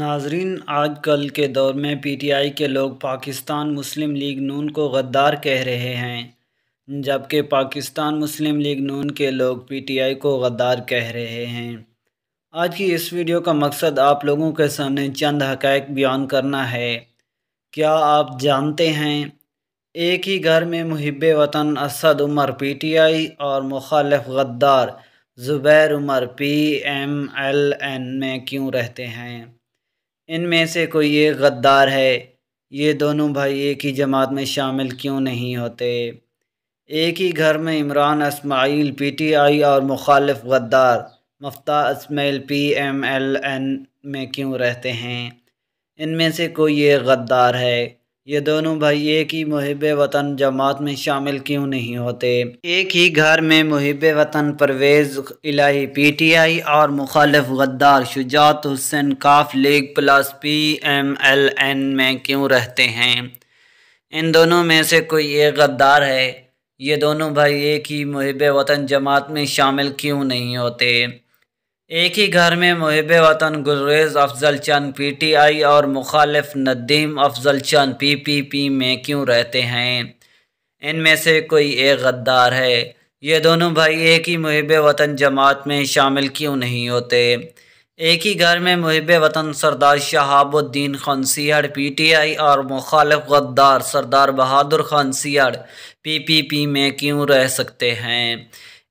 नाजरीन आजकल के दौर में पीटीआई के लोग पाकिस्तान मुस्लिम लीग नून को गद्दार कह रहे हैं जबकि पाकिस्तान मुस्लिम लीग नून के लोग पीटीआई को गद्दार कह रहे हैं आज की इस वीडियो का मकसद आप लोगों के सामने चंद हक़ बयान करना है क्या आप जानते हैं एक ही घर में मुहब वतन असद उमर पीटीआई और मुखालफ गद्दार Zubair Umar P M L N में क्यों रहते हैं इनमें से कोई एक गद्दार है ये दोनों भाई एक ही जमात में शामिल क्यों नहीं होते एक ही घर में इमरान इसमाइल पीटीआई और मुखालिफ गद्दार Miftah Ismail P M L N में क्यों रहते हैं इनमें से कोई एक गद्दार है ये दोनों भाई एक ही मुहब वतन जमात में शामिल क्यों नहीं होते एक ही घर में मुहब वतन Pervaiz Elahi P T I और मुखालफ गद्दार शुजात हुसैन काफ League plus P M L N में क्यों रहते हैं इन दोनों में से कोई एक गद्दार है ये दोनों भाई एक ही मुहब वतन जमात में शामिल क्यों नहीं होते एक ही घर में मुहब वतन गुरेज Afzal Chand P T I और मुखालफ Nadeem Afzal Chand P P P में क्यों रहते हैं इनमें से कोई एक गद्दार है ये दोनों भाई एक ही मुहब वतन जमात में शामिल क्यों नहीं होते एक ही घर में मुहब वतन Sardar Shahabuddin Khan Sial P T I और मुखालफ गद्दार Sardar Bahadur Khan Sial P P P में क्यों रह सकते हैं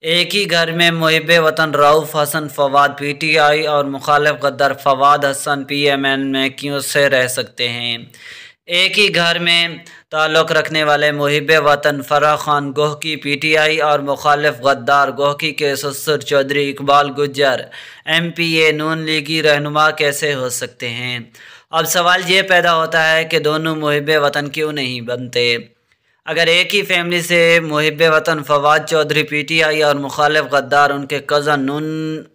एक ही घर में मुहब वतन Rauf Hasan Fawad P T I और मुखालफ गद्दर Fawad Hasan P M N में क्यों से रह सकते हैं एक ही घर में ताल्लुक़ रखने वाले मुहब वतन फ़रा खान गोह की पी टी आई और मुखालफ गद्दार गोहकी के ससुर चौधरी इकबाल गुजर एम पी ए नून लीगी रहनुमा कैसे हो सकते हैं अब सवाल ये पैदा होता है कि दोनों मुहब वतन क्यों नहीं बनते अगर एक ही फैमिली से मुहब वतन Fawad Chaudhry P T I और मुखालफ गद्दार उनके कज़न नून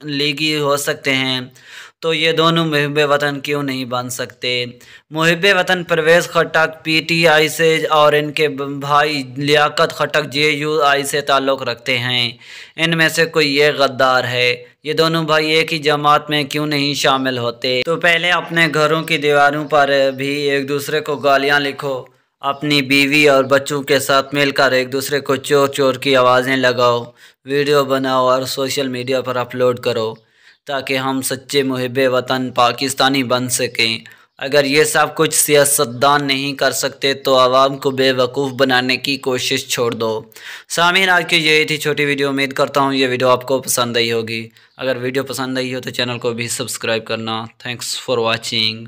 लीगी हो सकते हैं तो ये दोनों महब वतन क्यों नहीं बन सकते मुहब वतन परवेज़ खटक आई से और इनके भाई लियाकत खटक आई से ताल्लुक़ रखते हैं इनमें से कोई ये गद्दार है ये दोनों भाई एक ही जमात में क्यों नहीं शामिल होते तो पहले अपने घरों की दीवारों पर भी एक दूसरे को गालियाँ लिखो अपनी बीवी और बच्चों के साथ मिलकर एक दूसरे को चोर चोर की आवाज़ें लगाओ वीडियो बनाओ और सोशल मीडिया पर अपलोड करो ताकि हम सच्चे मुहब वतन पाकिस्तानी बन सकें अगर ये सब कुछ सियासतदान नहीं कर सकते तो आवाम को बेवकूफ़ बनाने की कोशिश छोड़ दो सामीन आज की यही थी छोटी वीडियो उम्मीद करता हूँ ये वीडियो आपको पसंद आई होगी अगर वीडियो पसंद आई हो तो चैनल को भी सब्सक्राइब करना थैंक्स फॉर वॉचिंग